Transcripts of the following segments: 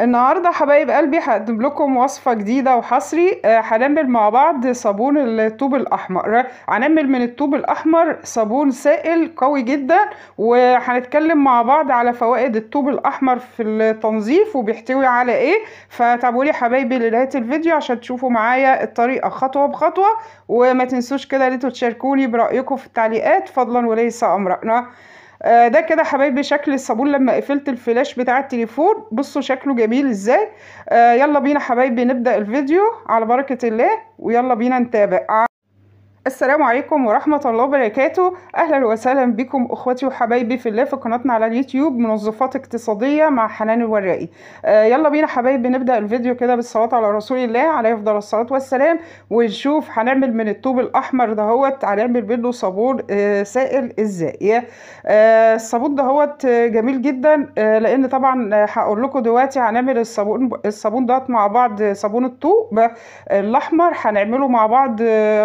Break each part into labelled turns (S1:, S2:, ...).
S1: النهاردة حبايب قلبي هقدم لكم وصفة جديدة وحصري آه، هنعمل مع بعض صابون الطوب الأحمر هنعمل من الطوب الأحمر صابون سائل قوي جدا وهنتكلم مع بعض على فوائد الطوب الأحمر في التنظيف وبيحتوي على إيه فتابعوا لي حبايبي لنهاية الفيديو عشان تشوفوا معايا الطريقة خطوة بخطوة وما تنسوش كده ان انتوا تشاركوني برأيكم في التعليقات فضلا وليس أمرنا آه ده كده حبايبي شكل الصابون لما قفلت الفلاش بتاع التليفون بصوا شكله جميل ازاي آه يلا بينا حبايبي نبدأ الفيديو على بركة الله ويلا بينا نتابع السلام عليكم ورحمة الله وبركاته أهلا وسهلا بكم أخوتي وحبايبي في الله في قناتنا على اليوتيوب منظفات اقتصادية مع حنان الورقي آه يلا بينا حبايبي نبدأ الفيديو كده بالصلاة على رسول الله عليه أفضل الصلاة والسلام ونشوف هنعمل من الطوب الأحمر دهوت هنعمل منه صابون آه سائل إزاي آه الصابون دهوت آه، جميل جدا آه لأن طبعا آه، هقول لكم دلوقتي هنعمل الصابون الصابون دهوت مع بعض صابون الطوب آه، الأحمر هنعمله مع بعض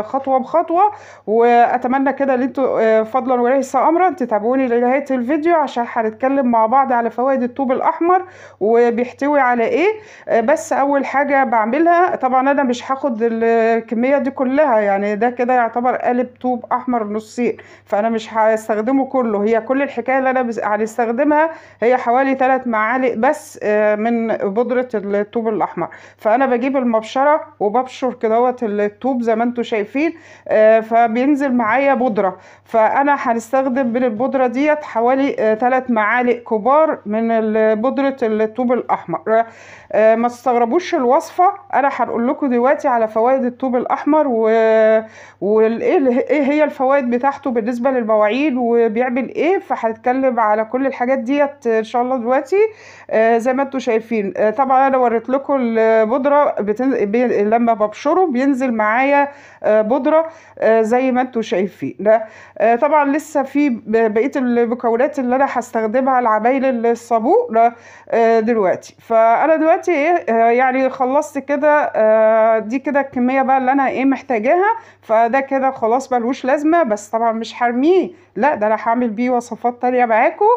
S1: خطوة بخطوة خطوه واتمنى كده ان انتوا آه، فضلا وليس امرا تتابعوني لنهايه الفيديو عشان هنتكلم مع بعض على فوائد الطوب الاحمر وبيحتوي على ايه آه، بس اول حاجه بعملها طبعا انا مش هاخد الكميه دي كلها يعني ده كده يعتبر قالب طوب احمر نصين فانا مش هستخدمه كله هي كل الحكايه اللي انا هنستخدمها هي حوالي 3 معالق بس آه، من بودره الطوب الاحمر فانا بجيب المبشره وببشر كدهوت الطوب زي ما انتم شايفين آه، فبينزل معايا بودرة فأنا هنستخدم من البودرة ديت حوالي ثلاث آه، معالق كبار من بودرة الطوب الأحمر آه، ما تستغربوش الوصفة أنا هنقول لكم دلوقتي على فوائد الطوب الأحمر و... وإيه إيه هي الفوائد بتاعته بالنسبة للمواعيد وبيعمل إيه فهنتكلم على كل الحاجات ديت إن شاء الله دلوقتي زي ما انتم شايفين طبعا أنا وريت لكم البودرة بتن... بي... لما ببشره بينزل معايا بودرة آه، زي ما انتوا شايفين آه، طبعا لسه في بقيه المكونات اللي انا هستخدمها العبايل الصابون آه، دلوقتي فانا دلوقتي ايه يعني خلصت كده دي كده الكميه بقى اللي انا ايه محتاجاها فده كده خلاص ملوش لازمه بس طبعا مش هرميه لا ده انا هعمل بيه وصفات تانية معاكم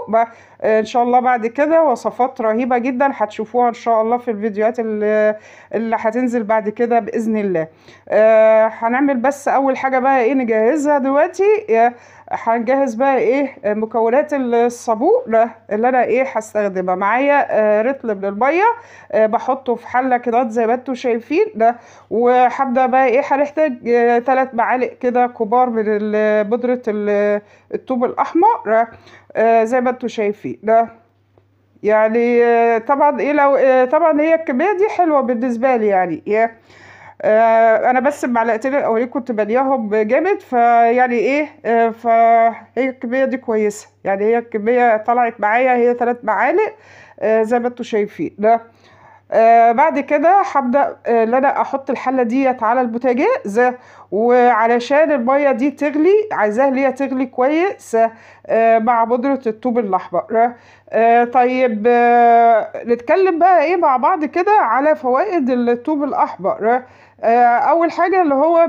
S1: آه، ان شاء الله بعد كده وصفات رهيبه جدا هتشوفوها ان شاء الله في الفيديوهات اللي هتنزل بعد كده باذن الله آه، هنعمل بس اول حاجه بقى ايه نجهزها دلوقتي هنجهز بقى ايه مكونات الصابون اللي انا ايه هستخدمها معايا آه، رطل من الميه آه، بحطه في حله كده زي ما انتم شايفين وهبدا بقى ايه هنحتاج ثلاث آه، معالق كده كبار من بودره الطوب الاحمر زي ما انتم شايفين يعني طبعا ايه لو طبعا هي الكميه دي حلوه بالنسبه لي يعني آه، انا بس معلقتين الاولين كنت بلياهم جامد فيعني ايه آه، فهي الكميه دي كويسه يعني هي الكميه طلعت معايا هي ثلاث معالق آه، زي ما انتم شايفين ده آه بعد كده هبدا ان آه انا احط الحله ديت على البوتاجاز وعلشان الميه دي تغلي عايزاها ليها تغلي كويس آه مع بودره الطوب الاحمر طيب نتكلم بقى ايه مع بعض كده على فوائد الطوب الاحمر آه، اول حاجه اللي هو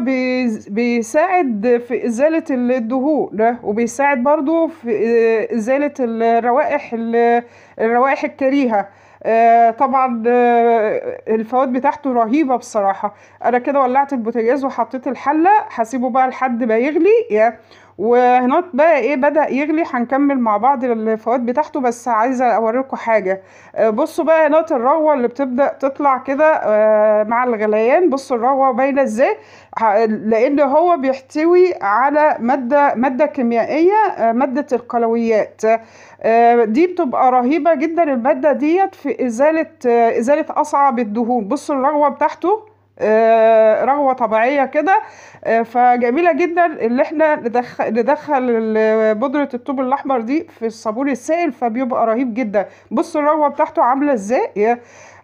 S1: بيساعد في ازاله الدهون وبيساعد برضو في آه، ازاله الروائح الروائح الكريهه آه، طبعا الفوائد بتاعته رهيبه بصراحه انا كده ولعت البوتاجاز وحطيت الحله هسيبه بقى لحد ما يغلي وهناك بقى ايه بدأ يغلي هنكمل مع بعض الفوات بتاعته بس عايزة اوريكم حاجة آه، بصوا بقى هناك الرغوة اللي بتبدأ تطلع كده آه، مع الغليان بصوا الرغوة باينة ازاي لان هو بيحتوي على مادة مادة كيميائية آه، مادة القلويات دي بتبقى رهيبة جدا المادة ديت في ازالة ازالة اصعب الدهون بصوا الرغوة بتاعته آه، رغوه طبيعيه كده آه، فجميله جدا ان احنا ندخل, ندخل بودره الطوب الاحمر دي في الصابون السائل فبيبقى رهيب جدا بص الرغوه بتاعته عامله ازاي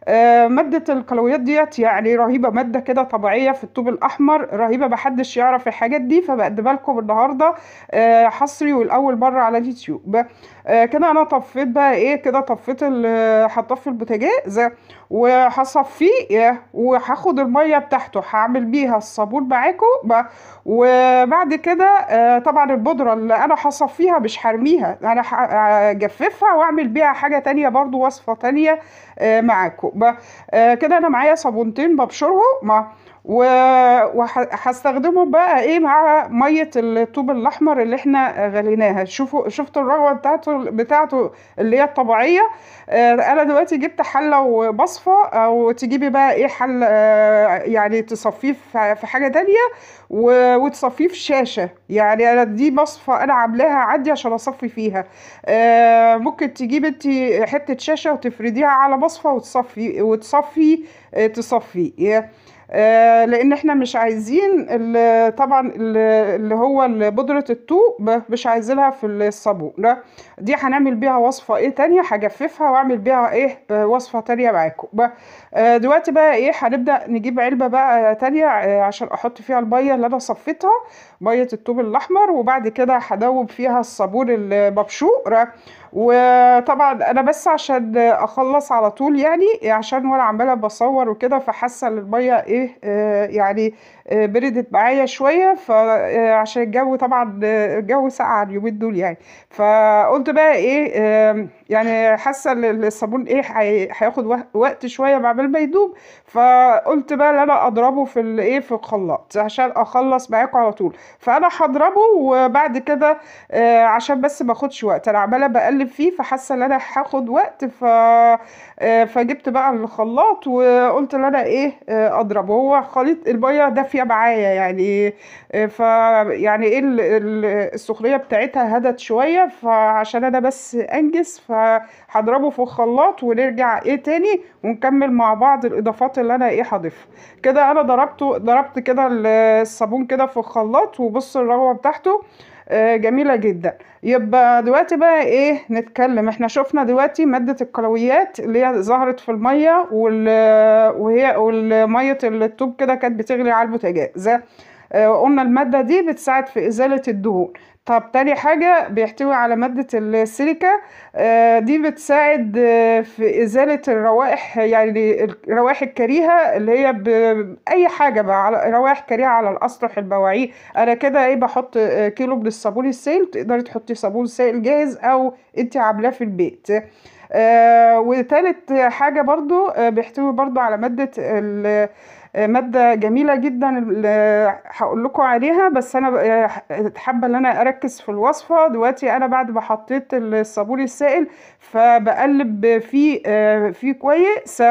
S1: آه، مادة الكلويات ديت يعني رهيبة مادة كده طبيعية في الطوب الأحمر رهيبة محدش يعرف الحاجات دي فبقدمها لكم النهاردة حصري والأول مرة على اليوتيوب كده أنا طفيت بقى إيه كده طفيت هطفي البوتاجاز وهصفيه وهاخد الميه بتاعته هعمل بيها الصابون معاكم وبعد كده آه، طبعا البودره اللي انا هصفيها مش هرميها انا هجففها واعمل بيها حاجه تانية برضو وصفه تانية آه، معاكم آه، كده انا معايا صابونتين ببشرهم وهستخدمه بقى ايه مع ميه الطوب الاحمر اللي احنا غليناها شوفوا شفتوا الرغوه بتاعته بتاعته اللي هي الطبيعيه آه، انا دلوقتي جبت حله وبصفه او تجيبي بقى ايه حل آه، يعني تصفيه في حاجه تانية وتصفيه في شاشه يعني انا دي بصفه انا عاملاها عندي عشان اصفي فيها آه، ممكن تجيبي انت حته شاشه وتفرديها على بصفه وتصفي وتصفي تصفي آه، لان احنا مش عايزين طبعا اللي هو بودرة الطوق مش عايزينها في الصابون دي هنعمل بيها وصفة ايه تانية هجففها واعمل بيها ايه وصفة تانية معاكم آه، دلوقتي بقى ايه هنبدأ نجيب علبة بقى تانية آه، عشان احط فيها المية اللي انا صفيتها مية الطوب الاحمر وبعد كده هدوب فيها الصابون المبشور وطبعا انا بس عشان اخلص على طول يعني عشان وانا عماله بصور وكده فحاسه ان الميه ايه آه، يعني آه، بردت معايا شويه فعشان آه، الجو طبعا الجو ساقع اليومين دول يعني فقلت بقى ايه يعني حاسه ان الصابون ايه هياخد وقت شويه مع ما يدوب فقلت بقى ان انا اضربه في الايه في الخلاط عشان اخلص معاكم على طول فانا هضربه وبعد كده عشان بس ما اخدش وقت انا عماله بقلب بقلب فيه فحاسه ان انا هاخد وقت ف آه، فجبت بقى الخلاط وقلت ان انا ايه آه، اضرب هو خليط الميه دافيه معايا يعني آه، ف يعني ايه السخريه بتاعتها هدت شويه فعشان انا بس انجز فهضربه في الخلاط ونرجع ايه تاني ونكمل مع بعض الاضافات اللي انا ايه هضيفها كده انا ضربته ضربت كده الصابون كده في الخلاط وبص الرغوه بتاعته آه، جميلة جدا يبقى دلوقتي بقى ايه نتكلم احنا شفنا دلوقتي مادة الكلويات اللي هي ظهرت في المية وال... وهي والمية الطوب كده كانت بتغلي على البوتاجاز آه، قلنا المادة دي بتساعد في إزالة الدهون طب تاني حاجة بيحتوي على مادة السيليكا آه، دي بتساعد آه، في إزالة الروائح يعني الروائح الكريهة اللي هي بأي حاجة بقى روائح كريهة على الأسطح البواعير أنا كده إيه بحط كيلو من الصابون السائل تقدري تحطي صابون سائل جاهز أو أنت عاملاه في البيت وثالث حاجة برضو بيحتوي برضو على مادة آه، ماده جميله جدا هقول لكم عليها بس انا آه، حابه ان انا اركز في الوصفه دلوقتي انا بعد ما حطيت الصابون السائل فبقلب فيه آه، فيه كويس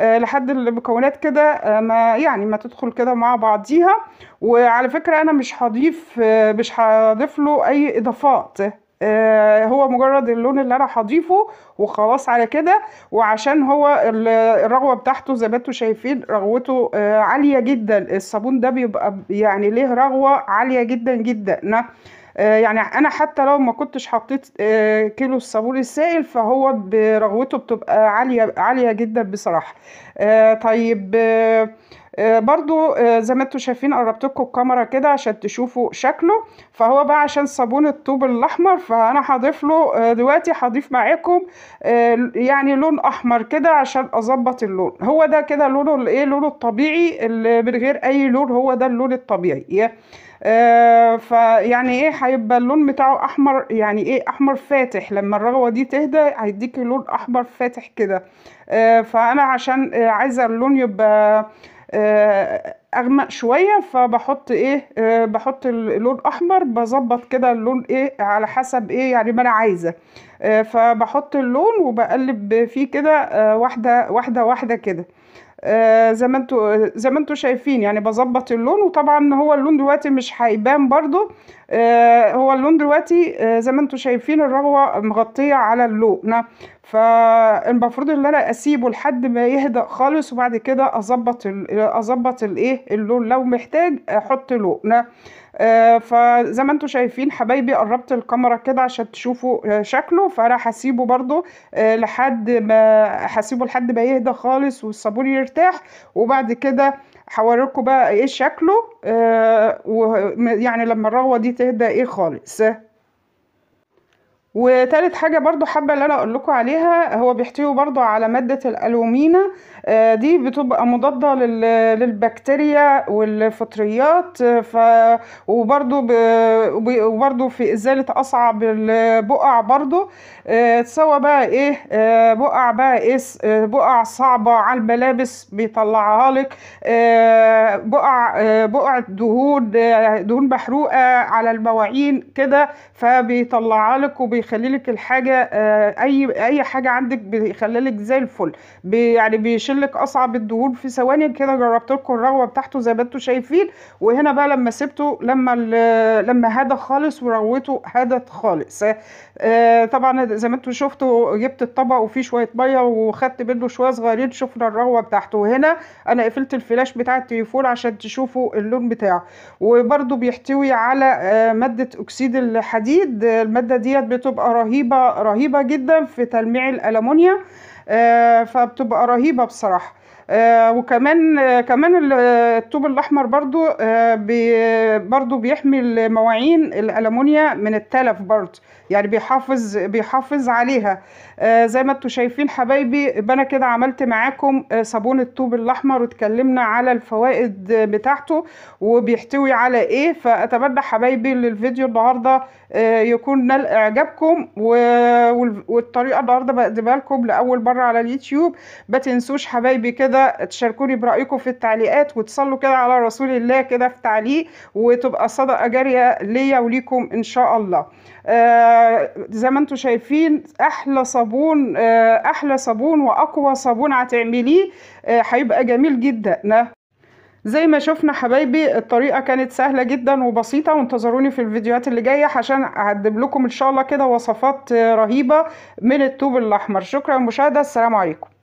S1: لحد المكونات كده ما يعني ما تدخل كده مع بعضيها وعلى فكره انا مش هضيف مش هضيف له اي اضافات آه، هو مجرد اللون اللي انا هضيفه وخلاص على كده وعشان هو الرغوه بتاعته زي ما انتم شايفين رغوته آه، عاليه جدا الصابون ده بيبقى يعني ليه رغوه عاليه جدا جدا آه، يعني انا حتى لو ما كنتش حطيت كيلو الصابون السائل فهو برغوته بتبقى عاليه عاليه جدا بصراحه طيب آه، برضو آه، زي ما انتم شايفين قربت لكم الكاميرا كده عشان تشوفوا شكله فهو بقى عشان صابون الطوب الاحمر فانا هضيف له آه، دلوقتي هضيف معاكم يعني لون احمر كده عشان اظبط اللون هو ده كده لونه الايه لونه الطبيعي اللي من غير اي لون هو ده اللون الطبيعي آه، فيعني ايه هيبقى اللون بتاعه احمر يعني ايه احمر فاتح لما الرغوه دي تهدى هيديك لون احمر فاتح كده آه، فانا عشان آه، عايزه اللون يبقى اغمق شويه فبحط ايه بحط اللون احمر بظبط كده اللون ايه على حسب ايه يعني ما انا عايزه فبحط اللون وبقلب فيه كده واحده واحده واحده كده آه، زي ما انتوا زي ما انتوا شايفين يعني بظبط اللون وطبعا هو اللون دلوقتي مش هيبان برضو آه، هو اللون دلوقتي آه، زي ما انتوا شايفين الرغوه مغطيه على اللون فالمفروض ان انا اسيبه لحد ما يهدأ خالص وبعد كده اظبط اظبط الايه اللون لو محتاج احط لون آه، فزي ما انتم شايفين حبايبي قربت الكاميرا كده عشان تشوفوا آه، شكله فانا هسيبه برده آه، لحد ما هسيبه لحد ما يهدى خالص والصابون يرتاح وبعد كده هوريكم بقى ايه شكله آه ويعني لما الرغوه دي تهدى ايه خالص وتالت حاجة برضو حابة اللي انا اقول لكم عليها هو بيحتوي برضو على مادة الالومينا آه، دي بتبقى مضادة للبكتيريا والفطريات آه، ف وبرضو ب... في إزالة أصعب البقع برضو آه، سواء بقى إيه بقع بقى إيه بقع صعبة على الملابس بيطلعها لك بقع بقع دهون دهون محروقة على المواعين كده فبيطلعها لك وبيخلي لك الحاجة أي أي حاجة عندك بيخلي لك زي الفل يعني بيش هيشيل لك اصعب الدهون في ثواني كده جربت لكم الرغوه بتاعته زي ما انتم شايفين وهنا بقى لما سبته لما لما هدى خالص ورويته هدت خالص آه طبعا زي ما انتم شفتوا جبت الطبق وفيه شويه ميه وخدت منه شويه صغيرين شفنا الرغوه بتاعته وهنا انا قفلت الفلاش بتاع التليفون عشان تشوفوا اللون بتاعه وبرده بيحتوي على آه ماده اكسيد الحديد الماده ديت بتبقى رهيبه رهيبه جدا في تلميع الالومنيوم آه، فبتبقى رهيبه بصراحه آه، وكمان آه، كمان الطوب آه، الاحمر برضو برضو بيحمي المواعين الالومنيا من التلف برضو يعني بيحافظ بيحافظ عليها زي ما انتم شايفين حبايبي انا كده عملت معاكم صابون الطوب الاحمر واتكلمنا على الفوائد بتاعته وبيحتوي على ايه فاتمنى حبايبي ان الفيديو النهارده يكون نال اعجابكم والطريقه النهارده بقدمها لكم لاول مره على اليوتيوب ما تنسوش حبايبي كده تشاركوني برأيكم في التعليقات وتصلوا كده على رسول الله كده في تعليق وتبقى صدقة جارية ليا وليكم إن شاء الله آه زي ما انتم شايفين احلى صابون آه احلى صابون واقوى صابون هتعمليه آه، هيبقى آه جميل جدا زي ما شفنا حبايبي الطريقة كانت سهلة جدا وبسيطة وانتظروني في الفيديوهات اللي جاية عشان اقدم لكم ان شاء الله كده وصفات آه، رهيبة من الطوب الاحمر شكرا للمشاهدة السلام عليكم